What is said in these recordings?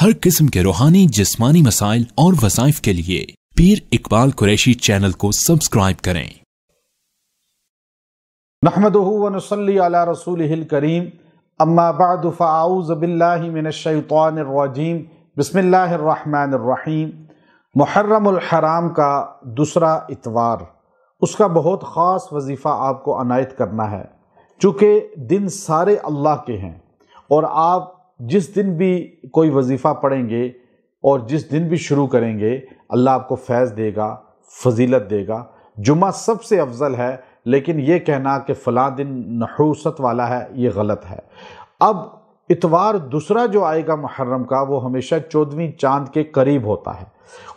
हर किस्म के रूहानी जिस्मानी मसाइल और वसाइफ के लिए पीर इकबाल कुरैशी चैनल को सब्सक्राइब करें रसूल करीम अम्माबादीम बसमीम मुहर्रमहराम का दूसरा इतवार उसका बहुत ख़ास वजीफ़ा आपको अनायत करना है चूँकि दिन सारे अल्लाह के हैं और आप जिस दिन भी कोई वजीफ़ा पढ़ेंगे और जिस दिन भी शुरू करेंगे अल्लाह आपको फैज़ देगा फजीलत देगा जुमा सबसे अफजल है लेकिन ये कहना कि फ़लाँ दिन नहूसत वाला है ये गलत है अब इतवार दूसरा जो आएगा मुहर्रम का वो हमेशा चौदहवीं चांद के करीब होता है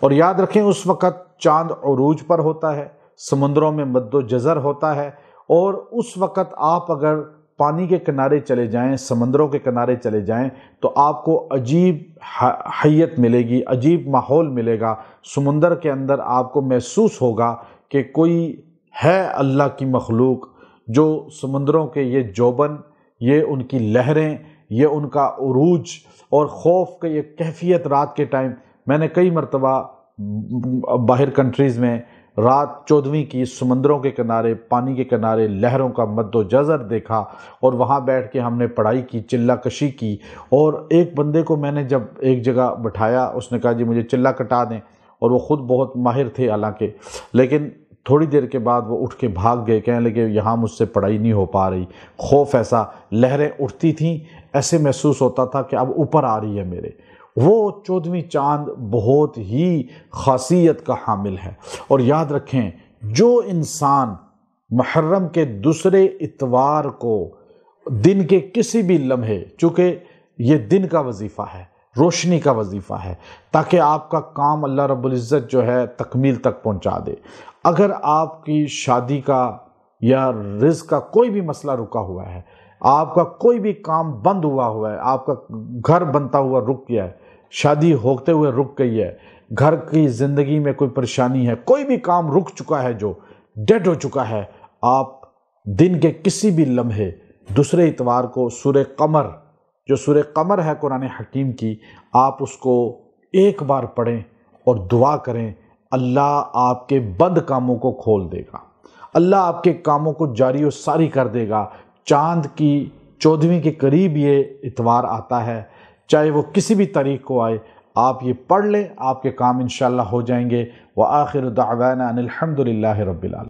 और याद रखें उस वक़्त चांद अरूज पर होता है समुद्रों में मद्दो जज़र होता है और उस वक़्त आप अगर पानी के किनारे चले जाएं समंदरों के किनारे चले जाएं तो आपको अजीब हैत मिलेगी अजीब माहौल मिलेगा समंदर के अंदर आपको महसूस होगा कि कोई है अल्लाह की मखलूक जो समंदरों के ये जोबन ये उनकी लहरें ये उनका उरूज और खौफ के ये कैफियत रात के टाइम मैंने कई मरतबा बाहर कंट्रीज़ में रात चौदहवीं की समंदरों के किनारे पानी के किनारे लहरों का मद्दोज़र जज़र देखा और वहाँ बैठ के हमने पढ़ाई की चिल्ला कशी की और एक बंदे को मैंने जब एक जगह बैठाया उसने कहा जी मुझे चिल्ला कटा दें और वो ख़ुद बहुत माहिर थे हालांकि लेकिन थोड़ी देर के बाद वो उठ के भाग गए कहने लगे यहाँ मुझसे पढ़ाई नहीं हो पा रही खौफ ऐसा लहरें उठती थीं ऐसे महसूस होता था कि अब ऊपर आ रही है मेरे वो चौदहवीं चांद बहुत ही खासियत का हामिल है और याद रखें जो इंसान महर्रम के दूसरे इतवार को दिन के किसी भी लम्हे चूँकि ये दिन का वजीफ़ा है रोशनी का वजीफ़ा है ताकि आपका काम अल्लाह रब्ज़त जो है तकमील तक पहुंचा दे अगर आपकी शादी का या रिज का कोई भी मसला रुका हुआ है आपका कोई भी काम बंद हुआ हुआ है आपका घर बनता हुआ रुक गया है शादी होते हुए रुक गई है घर की ज़िंदगी में कोई परेशानी है कोई भी काम रुक चुका है जो डेड हो चुका है आप दिन के किसी भी लम्हे दूसरे इतवार को सुर कमर जो सुर कमर है कुरान हकीम की आप उसको एक बार पढ़ें और दुआ करें अल्लाह आपके बंद कामों को खोल देगा अल्लाह आपके कामों को जारी और सारी कर देगा चांद की चौदहवीं के करीब ये इतवार आता है चाहे वो किसी भी तरीक़ को आए आप ये पढ़ लें आपके काम इन हो जाएंगे व आखिर दावाना अनिलहमदिल्ला रबाल